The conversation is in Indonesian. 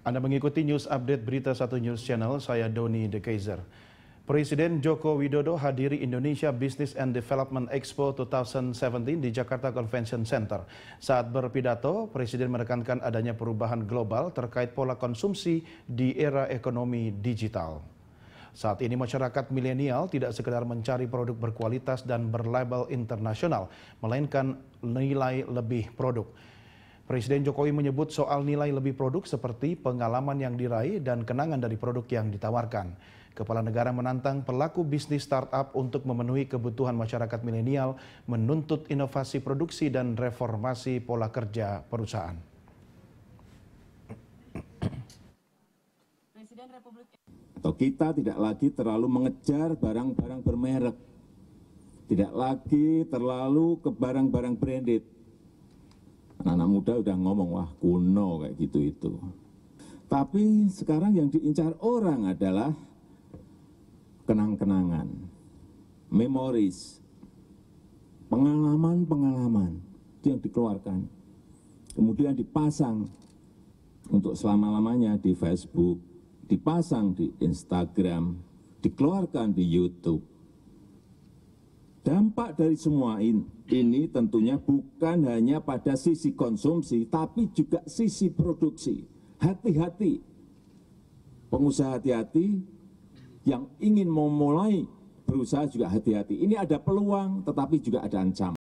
Anda mengikuti news update berita satu news channel, saya Doni De Kaiser. Presiden Joko Widodo hadiri Indonesia Business and Development Expo 2017 di Jakarta Convention Center. Saat berpidato, Presiden menekankan adanya perubahan global terkait pola konsumsi di era ekonomi digital. Saat ini masyarakat milenial tidak sekedar mencari produk berkualitas dan berlabel internasional, melainkan nilai lebih produk. Presiden Jokowi menyebut soal nilai lebih produk seperti pengalaman yang diraih dan kenangan dari produk yang ditawarkan. Kepala negara menantang pelaku bisnis startup untuk memenuhi kebutuhan masyarakat milenial, menuntut inovasi produksi dan reformasi pola kerja perusahaan. Atau kita tidak lagi terlalu mengejar barang-barang bermerek, tidak lagi terlalu ke barang-barang branded, anak muda udah ngomong, wah kuno kayak gitu-itu. Tapi sekarang yang diincar orang adalah kenang-kenangan, memoris, pengalaman-pengalaman itu yang dikeluarkan. Kemudian dipasang untuk selama-lamanya di Facebook, dipasang di Instagram, dikeluarkan di YouTube dampak dari semua ini tentunya bukan hanya pada sisi konsumsi, tapi juga sisi produksi. Hati-hati, pengusaha hati-hati yang ingin memulai berusaha juga hati-hati. Ini ada peluang, tetapi juga ada ancaman.